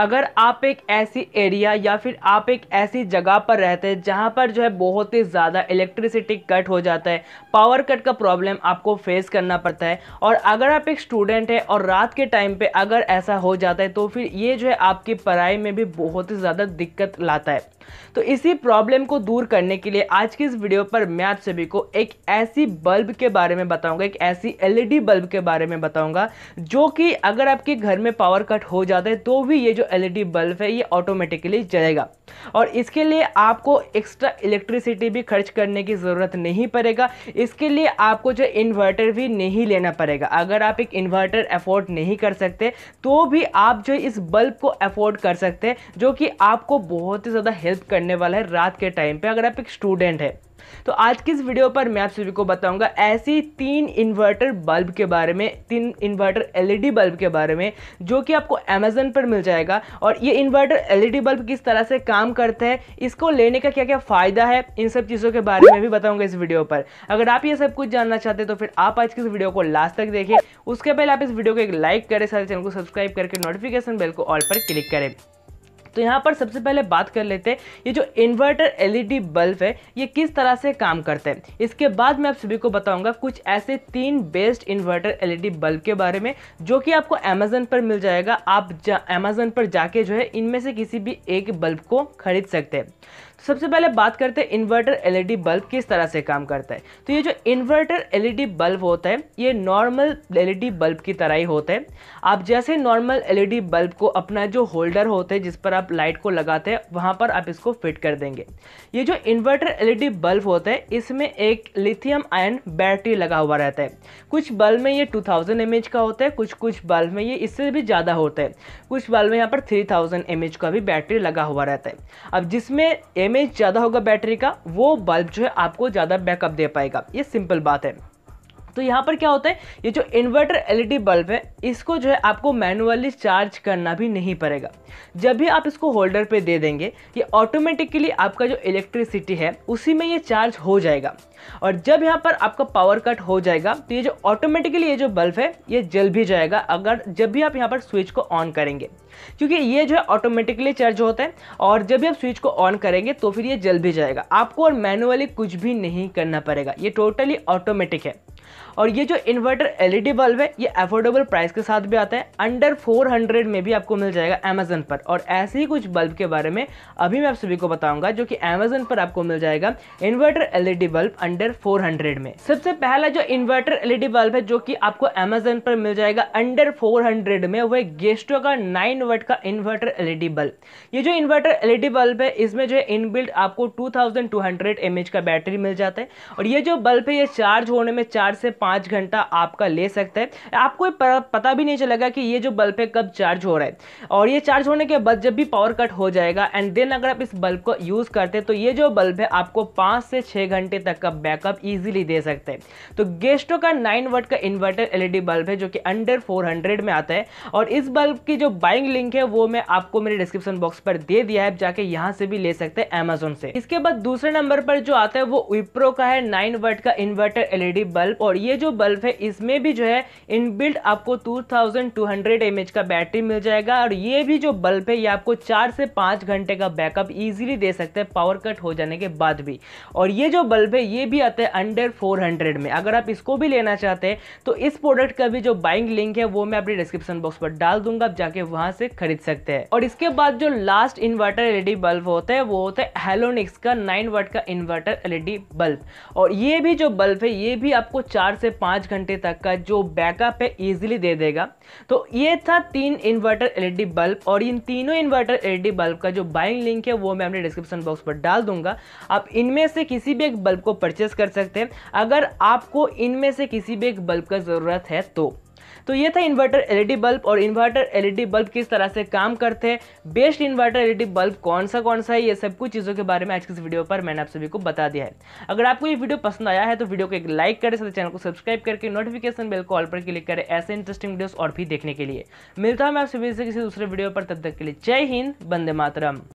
अगर आप एक ऐसी एरिया या फिर आप एक ऐसी जगह पर रहते हैं जहाँ पर जो है बहुत ही ज़्यादा इलेक्ट्रिसिटी कट हो जाता है पावर कट का प्रॉब्लम आपको फेस करना पड़ता है और अगर आप एक स्टूडेंट हैं और रात के टाइम पे अगर ऐसा हो जाता है तो फिर ये जो है आपकी पढ़ाई में भी बहुत ही ज़्यादा दिक्कत लाता है तो इसी प्रॉब्लम को दूर करने के लिए आज की इस वीडियो पर मैं आप सभी को एक ऐसी बल्ब के बारे में बताऊंगा एक ऐसी एलईडी बल्ब के बारे में बताऊंगा जो कि अगर आपके घर में पावर कट हो जाता है तो भी ये जो एलईडी बल्ब है ये ऑटोमेटिकली जलेगा और इसके लिए आपको एक्स्ट्रा इलेक्ट्रिसिटी भी खर्च करने की ज़रूरत नहीं पड़ेगा इसके लिए आपको जो इन्वर्टर भी नहीं लेना पड़ेगा अगर आप एक इन्वर्टर अफोर्ड नहीं कर सकते तो भी आप जो इस बल्ब को अफोर्ड कर सकते हैं जो कि आपको बहुत ही ज़्यादा हेल्प करने वाला है रात के टाइम पर अगर आप एक स्टूडेंट है तो आज की इस वीडियो पर मैं आप सभी को बताऊंगा ऐसी तीन इन्वर्टर बल्ब के बारे में तीन इन्वर्टर एलईडी बल्ब के बारे में जो कि आपको अमेजन पर मिल जाएगा और ये इन्वर्टर एलईडी बल्ब किस तरह से काम करते हैं इसको लेने का क्या क्या फ़ायदा है इन सब चीज़ों के बारे में भी बताऊंगा इस वीडियो पर अगर आप ये सब कुछ जानना चाहते हैं तो फिर आप आज की इस वीडियो को लास्ट तक देखें उसके पहले आप इस वीडियो को एक लाइक करें सारे चैनल को सब्सक्राइब करके नोटिफिकेशन बेल को ऑल पर क्लिक करें तो यहाँ पर सबसे पहले बात कर लेते हैं ये जो इन्वर्टर एलईडी बल्ब है ये किस तरह से काम करते हैं इसके बाद मैं आप सभी को बताऊंगा कुछ ऐसे तीन बेस्ट इन्वर्टर एलईडी बल्ब के बारे में जो कि आपको अमेजन पर मिल जाएगा आप अमेजन पर जाके जो है इनमें से किसी भी एक बल्ब को खरीद सकते हैं तो सबसे पहले बात करते हैं इन्वर्टर एलईडी बल्ब किस तरह से काम करता है तो ये जो इन्वर्टर एलईडी बल्ब होता है ये नॉर्मल एलईडी बल्ब की तरह ही होता है आप जैसे नॉर्मल एलईडी बल्ब को अपना जो होल्डर होता है जिस पर आप आप लाइट को लगाते हैं वहाँ पर आप इसको फिट कर देंगे ये जो इन्वर्टर एलईडी बल्ब होता है इसमें एक लिथियम आयन बैटरी लगा हुआ रहता है कुछ बल्ब में ये 2000 थाउजेंड का होता है कुछ कुछ बल्ब में ये इससे भी ज़्यादा होता है कुछ बल्ब में यहाँ पर 3000 थाउजेंड का भी बैटरी लगा हुआ रहता है अब जिसमें एम ज़्यादा होगा बैटरी का वो बल्ब जो है आपको ज़्यादा बैकअप दे पाएगा ये सिंपल बात है तो यहाँ पर क्या होता है ये जो इन्वर्टर एलईडी बल्ब है इसको जो है आपको मैनुअली चार्ज करना भी नहीं पड़ेगा जब भी आप इसको होल्डर पे दे देंगे ये ऑटोमेटिकली आपका जो इलेक्ट्रिसिटी है उसी में ये चार्ज हो जाएगा और जब यहाँ पर आपका पावर कट हो जाएगा तो ये जो ऑटोमेटिकली ये जो बल्ब है ये जल भी जाएगा अगर जब भी आप यहाँ पर स्विच को ऑन करेंगे क्योंकि ये जो है ऑटोमेटिकली चार्ज होता है और जब भी आप स्विच को ऑन करेंगे तो फिर ये जल भी जाएगा आपको और मैनुअली कुछ भी नहीं करना पड़ेगा ये टोटली ऑटोमेटिक है और ये जो इन्वर्टर एलईडी बल्ब है ये अफोर्डेबल प्राइस के साथ भी आता है अंडर 400 में भी आपको मिल जाएगा अमेजन पर और ऐसे ही कुछ बल्ब के बारे में अभी मैं आप सभी को बताऊंगा जो कि अमेजन पर आपको मिल जाएगा इन्वर्टर एलईडी बल्ब अंडर 400 में सबसे पहला जो इन्वर्टर एलईडी बल्ब है जो कि आपको अमेजन पर मिल जाएगा अंडर हंड्रेड में वह गेस्टो का नाइन वट का इन्वर्टर एलईडी बल्ब ये जो इन्वर्टर एलईडी बल्ब है इसमें जो है इनबिल्ट आपको एम एच का बैटरी मिल जाता है और ये जो बल्ब है ये चार्ज होने में चार से पाँच पाँच घंटा आपका ले सकता है आपको पता भी नहीं चलेगा कि ये जो बल्ब है कब चार्ज हो रहा है और ये चार्ज होने के बाद जब भी पावर कट हो जाएगा एंड देन अगर आप इस बल्ब को यूज़ करते तो ये जो बल्ब है आपको पाँच से छः घंटे तक का बैकअप ईजिली दे सकते हैं तो गेस्टो का नाइन वट का इन्वर्टर एलईडी बल्ब है जो कि अंडर फोर हंड्रेड में आता है और इस बल्ब की जो बाइंग लिंक है वो मैं आपको मेरे डिस्क्रिप्शन बॉक्स पर दे दिया है जाके यहाँ से भी ले सकते हैं अमेजोन से इसके बाद दूसरे नंबर पर जो आता है वो विप्रो का है नाइन वट का इन्वर्टर एलईडी बल्ब और ये जो बल्ब है इसमें भी जो है इनबिल्ट आपको 2200 थाउजेंड का बैटरी मिल जाएगा और ये भी जो बल्ब है ये आपको चार से पाँच घंटे का बैकअप ईजिली दे सकते हैं पावर कट हो जाने के बाद भी और ये जो बल्ब है ये भी आता है अंडर फोर में अगर आप इसको भी लेना चाहते हैं तो इस प्रोडक्ट का भी जो बाइंग लिंक है वो मैं अपने डिस्क्रिप्शन बॉक्स पर डाल दूंगा आप जाके वहाँ से खरीद सकते हैं और इसके बाद जो लास्ट इन्वर्टर एलईडी बल्ब होता है वो होता है हेलोनिक्स का नाइन वाट का इन्वर्टर एलईडी बल्ब और ये भी जो बल्ब है ये भी आपको चार से से पाँच घंटे तक का जो बैकअप है ईजिली दे देगा तो ये था तीन इन्वर्टर एलईडी बल्ब और इन तीनों इन्वर्टर एलईडी बल्ब का जो बाइंग लिंक है वो मैं अपने डिस्क्रिप्शन बॉक्स पर डाल दूंगा आप इनमें से किसी भी एक बल्ब को परचेस कर सकते हैं अगर आपको इनमें से किसी भी एक बल्ब का ज़रूरत है तो तो ये था इन्वर्टर एलईडी बल्ब और इन्वर्टर एलईडी बल्ब किस तरह से काम करते हैं बेस्ट इन्वर्टर एलईडी बल्ब कौन सा कौन सा है ये सब कुछ चीज़ों के बारे में आज की इस वीडियो पर मैंने आप सभी को बता दिया है अगर आपको ये वीडियो पसंद आया है तो वीडियो को एक लाइक करें साथ चैनल को सब्सक्राइब करके नोटिफिकेशन बिल को ऑल पर क्लिक करें ऐसे इंटरेस्टिंग वीडियोज़ और भी देखने के लिए मिलता हूँ मैं आप सभी से किसी दूसरे वीडियो पर तब तक के लिए जय हिंद बंदे मातरम